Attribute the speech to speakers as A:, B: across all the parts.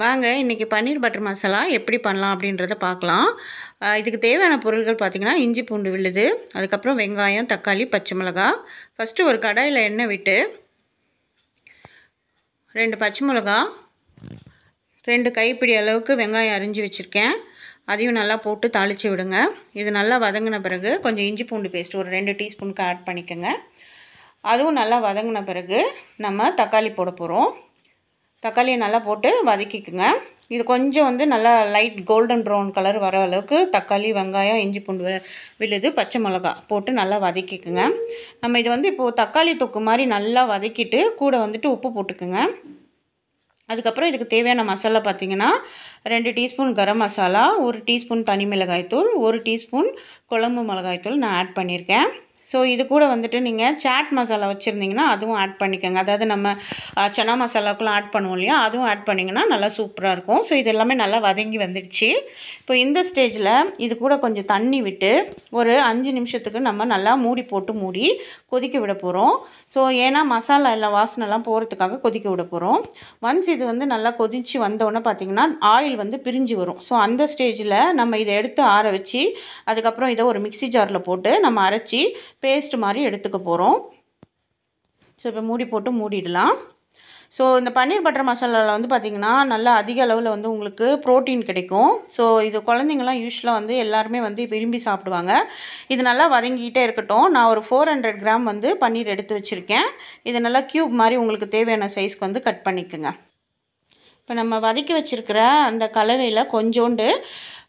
A: வாங்க இன்றைக்கி பன்னீர் பட்டர் மசாலா எப்படி பண்ணலாம் அப்படின்றத பார்க்கலாம் இதுக்கு தேவையான பொருட்கள் பார்த்திங்கன்னா இஞ்சி பூண்டு விழுது அதுக்கப்புறம் வெங்காயம் தக்காளி பச்சை மிளகா ஃபஸ்ட்டு ஒரு கடாயில் எண்ணெய் விட்டு ரெண்டு பச்சை மிளகா ரெண்டு கைப்பிடி அளவுக்கு வெங்காயம் அரிஞ்சு வச்சுருக்கேன் அதையும் நல்லா போட்டு தாளித்து விடுங்க இது நல்லா வதங்கின பிறகு கொஞ்சம் இஞ்சி பூண்டு பேஸ்ட் ஒரு ரெண்டு டீஸ்பூனுக்கு ஆட் பண்ணிக்கோங்க அதுவும் நல்லா வதங்கின பிறகு நம்ம தக்காளி போட போகிறோம் தக்காளியை நல்லா போட்டு வதக்கிக்குங்க இது கொஞ்சம் வந்து நல்லா லைட் கோல்டன் ப்ரௌன் கலர் வர அளவுக்கு தக்காளி வெங்காயம் இஞ்சி பூண்டு விழுது பச்சை மிளகா போட்டு நல்லா வதக்கிக்குங்க நம்ம இது வந்து இப்போது தக்காளி தொக்கு மாதிரி நல்லா வதக்கிட்டு கூட வந்துட்டு உப்பு போட்டுக்குங்க அதுக்கப்புறம் இதுக்கு தேவையான மசாலா பார்த்திங்கன்னா ரெண்டு டீஸ்பூன் கரம் மசாலா ஒரு டீஸ்பூன் தனி மிளகாய்த்தூள் ஒரு டீஸ்பூன் குழம்பு மிளகாய்த்தூள் நான் ஆட் பண்ணியிருக்கேன் ஸோ இது கூட வந்துட்டு நீங்கள் சாட் மசாலா வச்சுருந்தீங்கன்னா அதுவும் ஆட் பண்ணிக்கோங்க அதாவது நம்ம சனா மசாலாவுக்குலாம் ஆட் பண்ணுவோம் இல்லையா அதுவும் ஆட் பண்ணிங்கன்னா நல்லா சூப்பராக இருக்கும் ஸோ இது எல்லாமே நல்லா வதங்கி வந்துடுச்சு இப்போ இந்த ஸ்டேஜில் இது கூட கொஞ்சம் தண்ணி விட்டு ஒரு அஞ்சு நிமிஷத்துக்கு நம்ம நல்லா மூடி போட்டு மூடி கொதிக்க விட போகிறோம் ஸோ ஏன்னா மசாலா எல்லாம் வாசனைலாம் போகிறதுக்காக கொதிக்க விட போகிறோம் ஒன்ஸ் இது வந்து நல்லா கொதித்து வந்தோடனே பார்த்திங்கன்னா ஆயில் வந்து பிரிஞ்சு வரும் ஸோ அந்த ஸ்டேஜில் நம்ம இதை எடுத்து ஆற வச்சு அதுக்கப்புறம் இதை ஒரு மிக்சி ஜாரில் போட்டு நம்ம அரைச்சி பேஸ்ட் மாதிரி எடுத்துக்க போகிறோம் ஸோ இப்போ மூடி போட்டு மூடிடலாம் ஸோ இந்த பன்னீர் பட்டர் மசாலாவில் வந்து பார்த்திங்கன்னா நல்லா அதிக அளவில் வந்து உங்களுக்கு ப்ரோட்டீன் கிடைக்கும் ஸோ இது குழந்தைங்களாம் யூஸ்வலாக வந்து எல்லாருமே வந்து விரும்பி சாப்பிடுவாங்க இது நல்லா வதங்கிக்கிட்டே இருக்கட்டும் நான் ஒரு ஃபோர் ஹண்ட்ரட் கிராம் வந்து பன்னீர் எடுத்து வச்சுருக்கேன் இது நல்லா க்யூப் மாதிரி உங்களுக்கு தேவையான சைஸ்க்கு வந்து கட் பண்ணிக்கோங்க இப்போ நம்ம வதக்கி வச்சுருக்கிற அந்த கலவையில் கொஞ்சோண்டு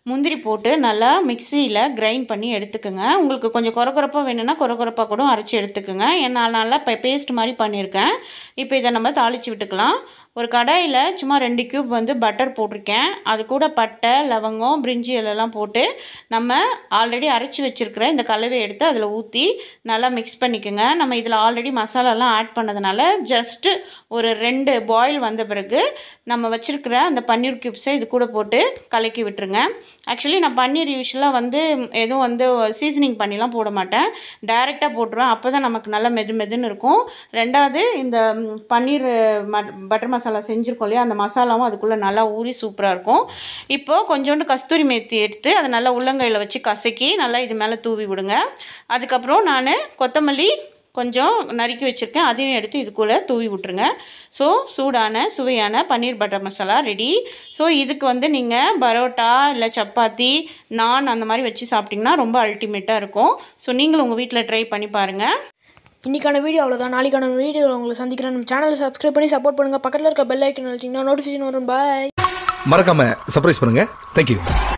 A: முந்திரி போட்டு நல்லா மிக்சியில் கிரைண்ட் பண்ணி எடுத்துக்கோங்க உங்களுக்கு கொஞ்சம் குறக்குறப்பாக வேணும்னா குறக்குறப்பாக கூட அரைச்சி எடுத்துக்கோங்க என்னால் நல்லா இப்போ பேஸ்ட் மாதிரி பண்ணியிருக்கேன் இப்போ இதை நம்ம தாளித்து விட்டுக்கலாம் ஒரு கடாயில் சும்மா ரெண்டு கியூப் வந்து பட்டர் போட்டிருக்கேன் அது கூட பட்டை லவங்கம் பிரிஞ்சி எல்லாம் போட்டு நம்ம ஆல்ரெடி அரைச்சி வச்சுருக்கிற இந்த கலவை எடுத்து அதில் ஊற்றி நல்லா மிக்ஸ் பண்ணிக்கோங்க நம்ம இதில் ஆல்ரெடி மசாலாலாம் ஆட் பண்ணதுனால ஜஸ்ட்டு ஒரு ரெண்டு பாயில் வந்த பிறகு நம்ம வச்சுருக்கிற அந்த பன்னீர் கியூப்ஸை இது கூட போட்டு கலக்கி விட்டுருங்க ஆக்சுவலி நான் பன்னீர் யூஸ்வலாக வந்து எதுவும் வந்து சீசனிங் பண்ணிலாம் போட மாட்டேன் டைரெக்டாக போட்டுருவேன் அப்போ தான் நமக்கு நல்லா மெது மெதுன்னு இருக்கும் ரெண்டாவது இந்த பன்னீர் பட்டர் மசாலா மசாலா செஞ்சுருக்கோம் இல்லையா அந்த மசாலாவும் அதுக்குள்ளே நல்லா ஊறி சூப்பராக இருக்கும் இப்போது கொஞ்சோண்டு கஸ்தூரி மேத்தி எடுத்து அதை நல்லா உள்ளங்கையில் வச்சு கசக்கி நல்லா இது மேலே தூவி விடுங்க அதுக்கப்புறம் நான் கொத்தமல்லி கொஞ்சம் நறுக்கி வச்சுருக்கேன் அதையும் எடுத்து இதுக்குள்ளே தூவி விட்ருங்க ஸோ சூடான சுவையான paneer butter masala ready so இதுக்கு வந்து நீங்கள் பரோட்டா இல்லை சப்பாத்தி நான் அந்த மாதிரி வச்சு சாப்பிட்டிங்கன்னா ரொம்ப அல்டிமேட்டாக இருக்கும் ஸோ நீங்களும் உங்கள் வீட்டில் ட்ரை பண்ணி பாருங்கள் இன்றைக்கான வீடியோ அவ்வளோதான் நாளைக்கான வீடியோ உங்களை சந்திக்கிறேன் நம்ம சேனலை சப்ஸ்கிரைப் பண்ணி சப்போர்ட் பண்ணுங்கள் பக்கத்தில் இருக்க பெல் ஐக்கன் வச்சிங்கன்னா நோட்டிஃபிகேஷன் வரும் பாய் மறக்காமல் சர்ப்ரைஸ் பண்ணுங்கள் தேங்க்யூ